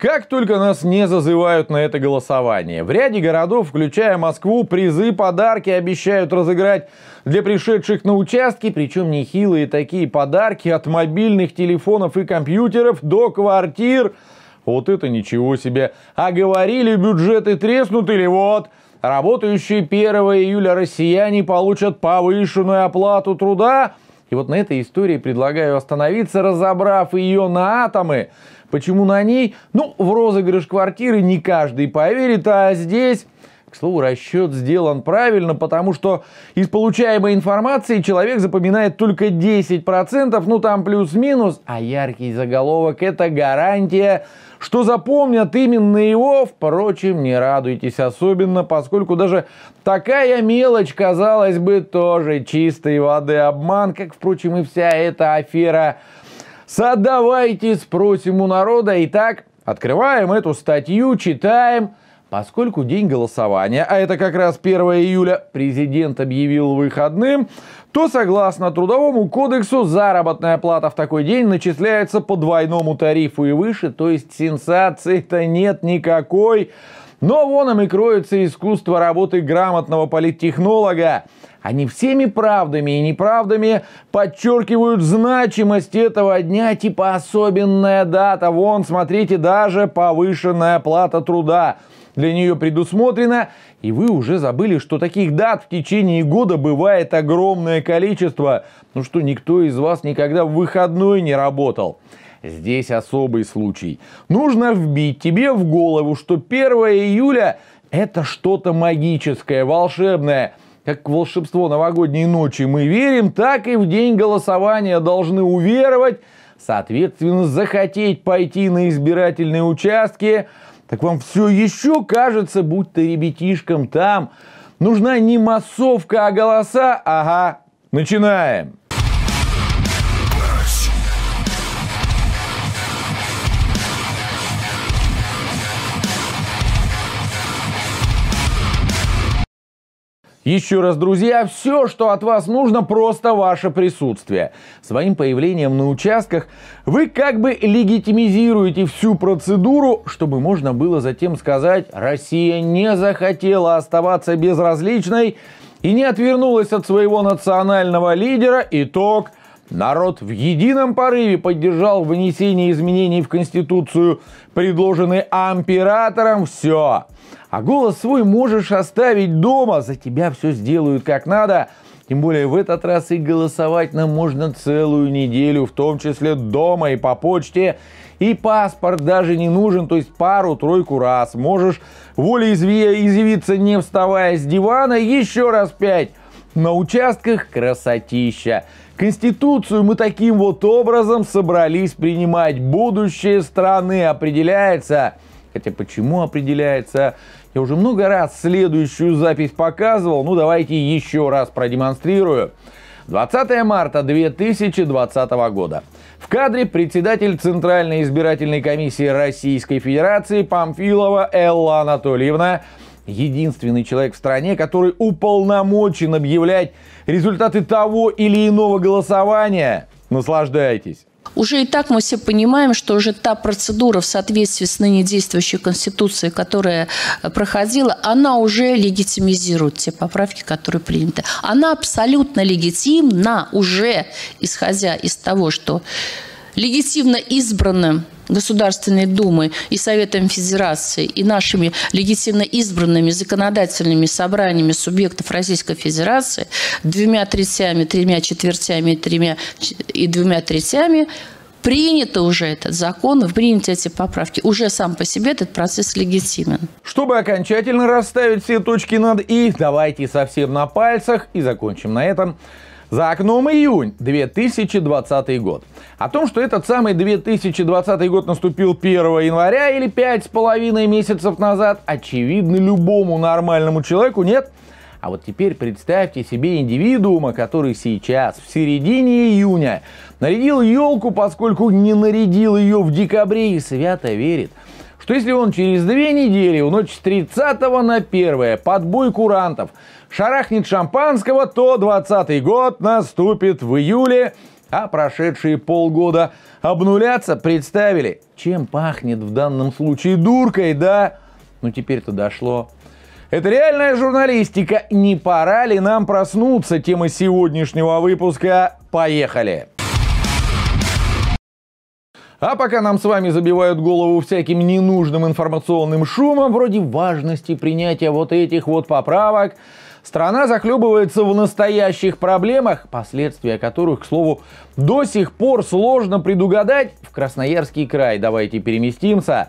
Как только нас не зазывают на это голосование. В ряде городов, включая Москву, призы, подарки обещают разыграть для пришедших на участки, причем нехилые такие подарки от мобильных телефонов и компьютеров до квартир. Вот это ничего себе. А говорили, бюджеты треснут или вот. Работающие 1 июля россияне получат повышенную оплату труда. И вот на этой истории предлагаю остановиться, разобрав ее на атомы. Почему на ней? Ну, в розыгрыш квартиры не каждый поверит, а здесь... К слову, расчет сделан правильно, потому что из получаемой информации человек запоминает только 10%, ну там плюс-минус, а яркий заголовок – это гарантия, что запомнят именно его. Впрочем, не радуйтесь особенно, поскольку даже такая мелочь, казалось бы, тоже чистой воды обман, как, впрочем, и вся эта афера – Содавайте, спросим у народа. Итак, открываем эту статью, читаем. Поскольку день голосования, а это как раз 1 июля, президент объявил выходным, то согласно Трудовому кодексу заработная плата в такой день начисляется по двойному тарифу и выше, то есть сенсации-то нет никакой. Но вон им и кроется искусство работы грамотного политтехнолога. Они всеми правдами и неправдами подчеркивают значимость этого дня, типа особенная дата. Вон, смотрите, даже повышенная плата труда для нее предусмотрена, и вы уже забыли, что таких дат в течение года бывает огромное количество, ну что никто из вас никогда в выходной не работал. Здесь особый случай. Нужно вбить тебе в голову, что 1 июля это что-то магическое, волшебное. Как в волшебство новогодней ночи мы верим, так и в день голосования должны уверовать, соответственно, захотеть пойти на избирательные участки. Так вам все еще кажется, будто ребятишкам там. Нужна не массовка, а голоса. Ага, начинаем. Еще раз, друзья, все, что от вас нужно, просто ваше присутствие. Своим появлением на участках вы как бы легитимизируете всю процедуру, чтобы можно было затем сказать, Россия не захотела оставаться безразличной и не отвернулась от своего национального лидера. Итог – Народ в едином порыве поддержал внесение изменений в Конституцию, предложенные императором. Все. А голос свой можешь оставить дома, за тебя все сделают как надо. Тем более в этот раз и голосовать нам можно целую неделю, в том числе дома и по почте. И паспорт даже не нужен, то есть пару-тройку раз. Можешь волеизъявиться, не вставая с дивана, еще раз пять. На участках красотища. Конституцию мы таким вот образом собрались принимать. Будущее страны определяется. Хотя почему определяется? Я уже много раз следующую запись показывал, ну давайте еще раз продемонстрирую. 20 марта 2020 года. В кадре председатель Центральной избирательной комиссии Российской Федерации Памфилова Элла Анатольевна, единственный человек в стране, который уполномочен объявлять результаты того или иного голосования. Наслаждайтесь. Уже и так мы все понимаем, что уже та процедура в соответствии с ныне действующей Конституцией, которая э, проходила, она уже легитимизирует те поправки, которые приняты. Она абсолютно легитимна уже, исходя из того, что легитимно избранным Государственной Думы и Советом Федерации и нашими легитимно избранными законодательными собраниями субъектов Российской Федерации двумя третями, тремя четвертями тремя и двумя третями принято уже этот закон, приняты эти поправки. Уже сам по себе этот процесс легитимен. Чтобы окончательно расставить все точки над «и», давайте совсем на пальцах и закончим на этом. За окном июнь 2020 год. О том, что этот самый 2020 год наступил 1 января или 5,5 месяцев назад, очевидно любому нормальному человеку нет. А вот теперь представьте себе индивидуума, который сейчас, в середине июня, нарядил елку, поскольку не нарядил ее в декабре и свято верит, что если он через две недели, в ночь с 30 на 1, под курантов, шарахнет шампанского, то 20 год наступит в июле, а прошедшие полгода обнуляться представили, чем пахнет в данном случае дуркой, да? Ну теперь-то дошло. Это реальная журналистика. Не пора ли нам проснуться? Тема сегодняшнего выпуска. Поехали! А пока нам с вами забивают голову всяким ненужным информационным шумом, вроде важности принятия вот этих вот поправок, страна захлебывается в настоящих проблемах, последствия которых, к слову, до сих пор сложно предугадать. В Красноярский край давайте переместимся.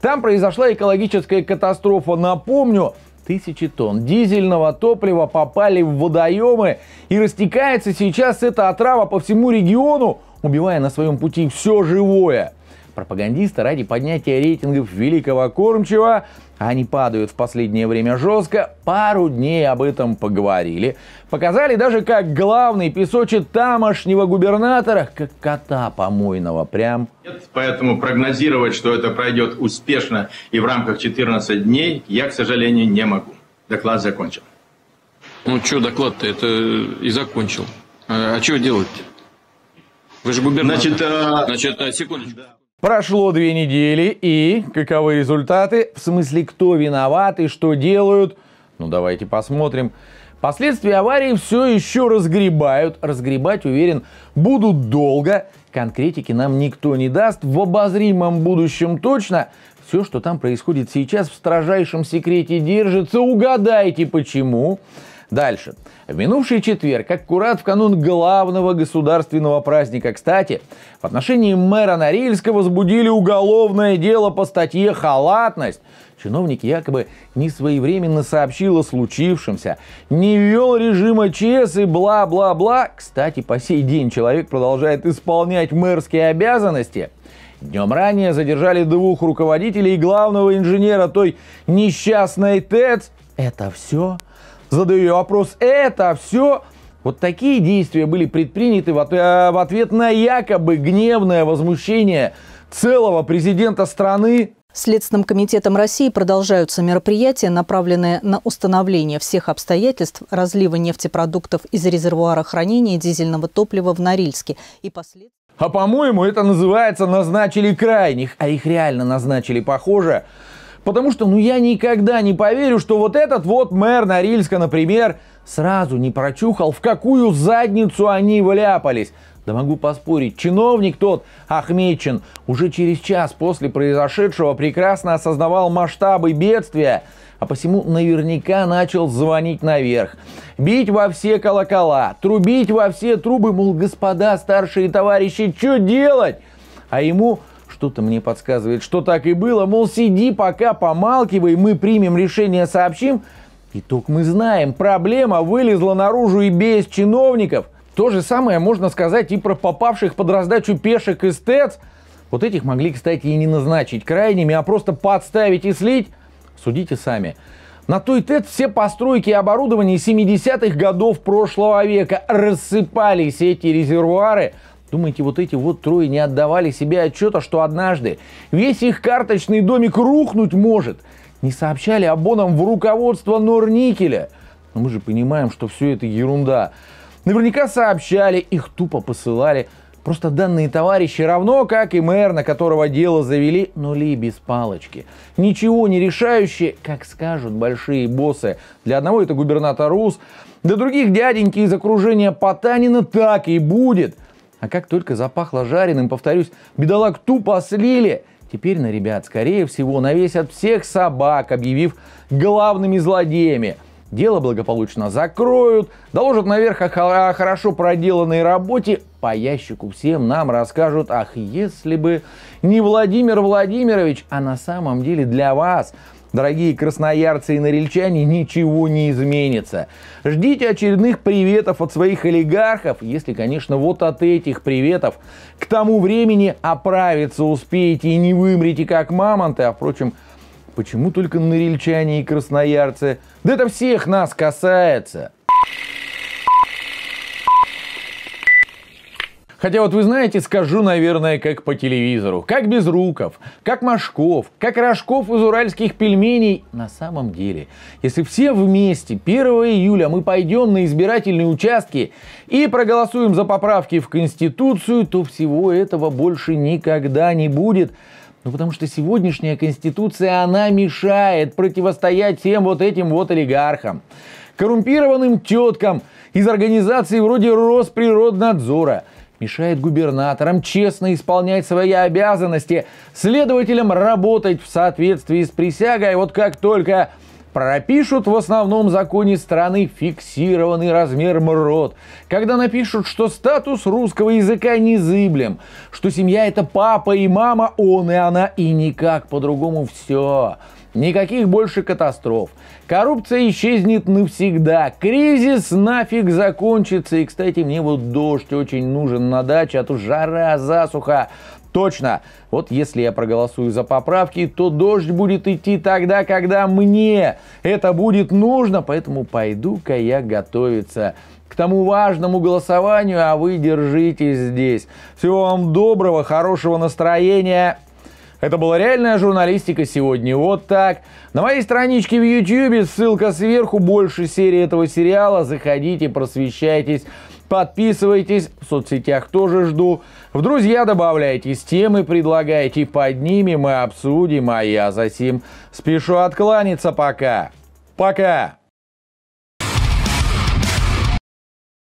Там произошла экологическая катастрофа, напомню, тысячи тонн дизельного топлива попали в водоемы и растекается сейчас эта отрава по всему региону, убивая на своем пути все живое. Пропагандиста ради поднятия рейтингов великого кормчего, они падают в последнее время жестко, пару дней об этом поговорили. Показали даже, как главный песочит тамошнего губернатора, как кота помойного прям. Нет, поэтому прогнозировать, что это пройдет успешно и в рамках 14 дней, я, к сожалению, не могу. Доклад закончен. Ну что доклад-то, это и закончил. А, а что делать-то? Вы же губернатор. Значит, а... Значит, а, секундочку. Да. Прошло две недели, и каковы результаты? В смысле, кто виноват и что делают? Ну, давайте посмотрим. Последствия аварии все еще разгребают. Разгребать, уверен, будут долго. Конкретики нам никто не даст. В обозримом будущем точно. Все, что там происходит сейчас, в строжайшем секрете держится. Угадайте, почему. Почему? Дальше. В минувший четверг, аккурат в канун главного государственного праздника, кстати, в отношении мэра Норильского возбудили уголовное дело по статье «Халатность», Чиновник якобы не своевременно сообщил о случившемся, не вел режима ЧС и бла-бла-бла. Кстати, по сей день человек продолжает исполнять мэрские обязанности. Днем ранее задержали двух руководителей и главного инженера той несчастной ТЭЦ. Это все Задаю я вопрос, это все вот такие действия были предприняты э, в ответ на якобы гневное возмущение целого президента страны Следственным комитетом России продолжаются мероприятия, направленные на установление всех обстоятельств разлива нефтепродуктов из резервуара хранения дизельного топлива в Норильске и последствий. А по-моему, это называется «назначили крайних», а их реально назначили, похоже, Потому что, ну, я никогда не поверю, что вот этот вот мэр Норильска, например, сразу не прочухал, в какую задницу они вляпались. Да могу поспорить, чиновник тот, ахмечен, уже через час после произошедшего прекрасно осознавал масштабы бедствия, а посему наверняка начал звонить наверх. Бить во все колокола, трубить во все трубы, мол, господа старшие товарищи, что делать? А ему что-то мне подсказывает, что так и было. Мол, сиди пока, помалкивай, мы примем решение, сообщим. Итог мы знаем. Проблема вылезла наружу и без чиновников. То же самое можно сказать и про попавших под раздачу пешек из ТЭЦ. Вот этих могли, кстати, и не назначить крайними, а просто подставить и слить. Судите сами. На той ТЭЦ все постройки и оборудование 70-х годов прошлого века рассыпались эти резервуары Думаете, вот эти вот трое не отдавали себе отчета, что однажды весь их карточный домик рухнуть может? Не сообщали обонам в руководство Норникеля? Но мы же понимаем, что все это ерунда. Наверняка сообщали, их тупо посылали. Просто данные товарищи равно, как и мэр, на которого дело завели, нули без палочки. Ничего не решающее, как скажут большие боссы. Для одного это губернатор Рус, для других дяденьки из окружения Потанина так и будет – а как только запахло жареным, повторюсь, бедолаг тупо слили. Теперь на ребят, скорее всего, навесят всех собак, объявив главными злодеями. Дело благополучно закроют, доложат наверх о хорошо проделанной работе, по ящику всем нам расскажут, ах, если бы не Владимир Владимирович, а на самом деле для вас – Дорогие красноярцы и норильчане, ничего не изменится. Ждите очередных приветов от своих олигархов, если, конечно, вот от этих приветов к тому времени оправиться успеете и не вымрете как мамонты, а, впрочем, почему только норильчане и красноярцы? Да это всех нас касается. Хотя вот вы знаете, скажу, наверное, как по телевизору. Как без руков, как Машков, как Рожков из уральских пельменей. На самом деле, если все вместе 1 июля мы пойдем на избирательные участки и проголосуем за поправки в Конституцию, то всего этого больше никогда не будет. Ну потому что сегодняшняя Конституция, она мешает противостоять всем вот этим вот олигархам коррумпированным теткам из организации вроде Росприроднадзора – мешает губернаторам честно исполнять свои обязанности, следователям работать в соответствии с присягой. Вот как только пропишут в основном законе страны фиксированный размер мрот, когда напишут, что статус русского языка незыблем, что семья это папа и мама, он и она, и никак по-другому все. Никаких больше катастроф. Коррупция исчезнет навсегда. Кризис нафиг закончится. И, кстати, мне вот дождь очень нужен на даче, а то жара, засуха. Точно. Вот если я проголосую за поправки, то дождь будет идти тогда, когда мне это будет нужно. Поэтому пойду-ка я готовиться к тому важному голосованию, а вы держитесь здесь. Всего вам доброго, хорошего настроения это была реальная журналистика сегодня вот так. На моей страничке в YouTube ссылка сверху, больше серии этого сериала. Заходите, просвещайтесь. Подписывайтесь, в соцсетях тоже жду. В друзья добавляйтесь, темы предлагайте, под ними мы обсудим, а я за сим спешу откланяться пока. Пока!